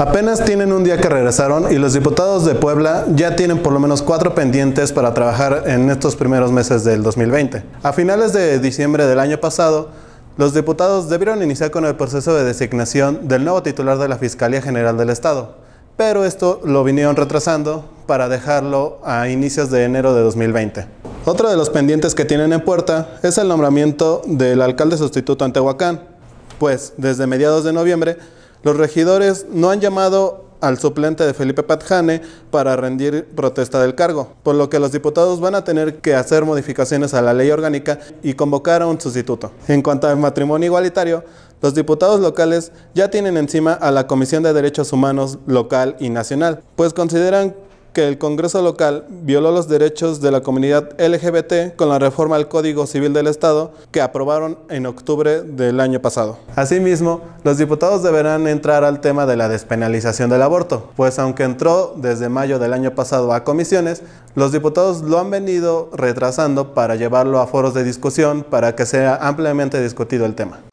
Apenas tienen un día que regresaron y los diputados de Puebla ya tienen por lo menos cuatro pendientes para trabajar en estos primeros meses del 2020. A finales de diciembre del año pasado, los diputados debieron iniciar con el proceso de designación del nuevo titular de la Fiscalía General del Estado, pero esto lo vinieron retrasando para dejarlo a inicios de enero de 2020. Otro de los pendientes que tienen en puerta es el nombramiento del alcalde sustituto en pues desde mediados de noviembre los regidores no han llamado al suplente de Felipe Patjane para rendir protesta del cargo, por lo que los diputados van a tener que hacer modificaciones a la ley orgánica y convocar a un sustituto. En cuanto al matrimonio igualitario, los diputados locales ya tienen encima a la Comisión de Derechos Humanos local y nacional, pues consideran que el Congreso local violó los derechos de la comunidad LGBT con la reforma al Código Civil del Estado que aprobaron en octubre del año pasado. Asimismo, los diputados deberán entrar al tema de la despenalización del aborto, pues aunque entró desde mayo del año pasado a comisiones, los diputados lo han venido retrasando para llevarlo a foros de discusión para que sea ampliamente discutido el tema.